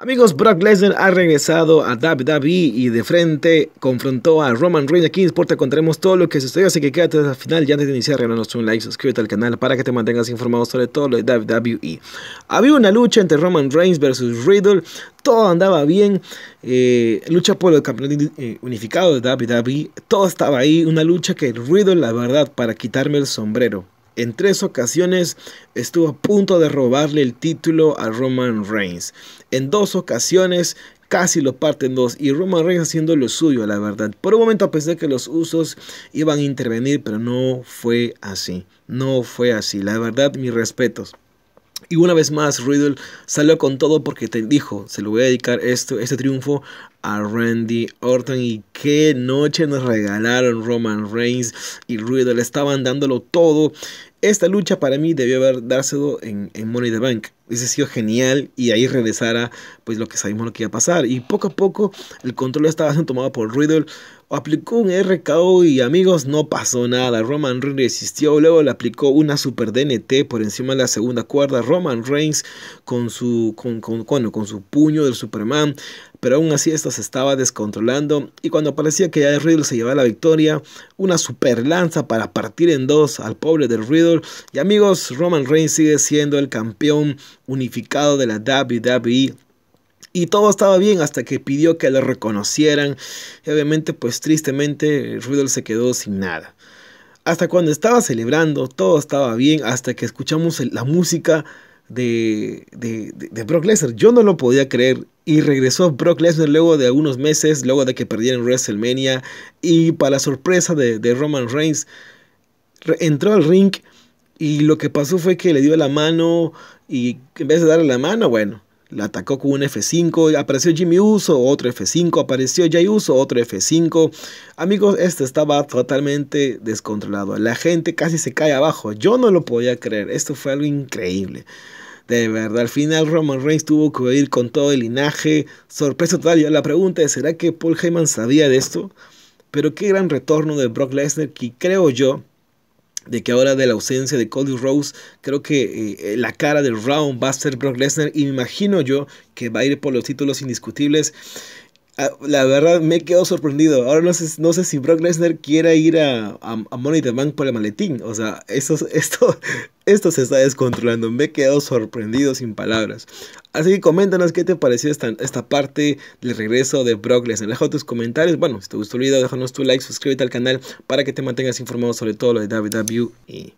Amigos, Brock Lesnar ha regresado a WWE y de frente confrontó a Roman Reigns. Aquí en Sport te todo lo que sucedió, así que quédate hasta el final. Y antes de iniciar, regálanos un like, suscríbete al canal para que te mantengas informado sobre todo lo de WWE. Había una lucha entre Roman Reigns versus Riddle, todo andaba bien. Eh, lucha por el campeonato eh, unificado de WWE, todo estaba ahí. Una lucha que Riddle, la verdad, para quitarme el sombrero en tres ocasiones estuvo a punto de robarle el título a Roman Reigns. En dos ocasiones casi lo parten dos y Roman Reigns haciendo lo suyo, la verdad. Por un momento pensé que los usos iban a intervenir, pero no fue así. No fue así, la verdad, mis respetos. Y una vez más, Riddle salió con todo porque te dijo, se lo voy a dedicar esto, este triunfo a Randy Orton y qué noche nos regalaron Roman Reigns y Riddle, estaban dándolo todo. Esta lucha para mí debió haber dárselo en, Money the Bank. ha sido genial y ahí regresara pues lo que sabíamos lo que iba a pasar. Y poco a poco el control estaba siendo tomado por Riddle. Aplicó un RKO y amigos no pasó nada. Roman Reigns resistió, luego le aplicó una super DNT por encima de la segunda cuerda. Roman Reigns con su, con, con, con su puño del Superman. Pero aún así se estaba descontrolando y cuando parecía que ya Riddle se llevaba la victoria, una super lanza para partir en dos al pobre de Riddle. Y amigos, Roman Reigns sigue siendo el campeón unificado de la WWE. Y todo estaba bien hasta que pidió que lo reconocieran. Y obviamente, pues tristemente, Riddle se quedó sin nada. Hasta cuando estaba celebrando, todo estaba bien, hasta que escuchamos la música de, de, de, Brock Lesnar. Yo no lo podía creer. Y regresó Brock Lesnar luego de algunos meses, luego de que perdieron WrestleMania. Y para la sorpresa de, Roman Reigns, entró al ring y lo que pasó fue que le dio la mano y en vez de darle la mano, bueno, la atacó con un F5. Apareció Jimmy Uso, otro F5. Apareció Jay Uso, otro F5. Amigos, esto estaba totalmente descontrolado. La gente casi se cae abajo. Yo no lo podía creer. Esto fue algo increíble. De verdad, al final Roman Reigns tuvo que ir con todo el linaje. Sorpresa total. y la pregunta es, ¿será que Paul Heyman sabía de esto? Pero qué gran retorno de Brock Lesnar que creo yo de que ahora de la ausencia de Cody Rose, creo que eh, la cara del round va a ser Brock Lesnar y me imagino yo que va a ir por los títulos indiscutibles. Ah, la verdad me quedo sorprendido. Ahora no sé, no sé si Brock Lesnar quiera ir a, a, the Bank por el maletín. O sea, esto, esto se está descontrolando. Me he quedado sorprendido sin palabras. Así que coméntanos qué te pareció esta, esta parte del regreso de Brock Lesnar. Deja tus comentarios. Bueno, si te gustó el video, déjanos tu like, suscríbete al canal para que te mantengas informado sobre todo lo de WWE.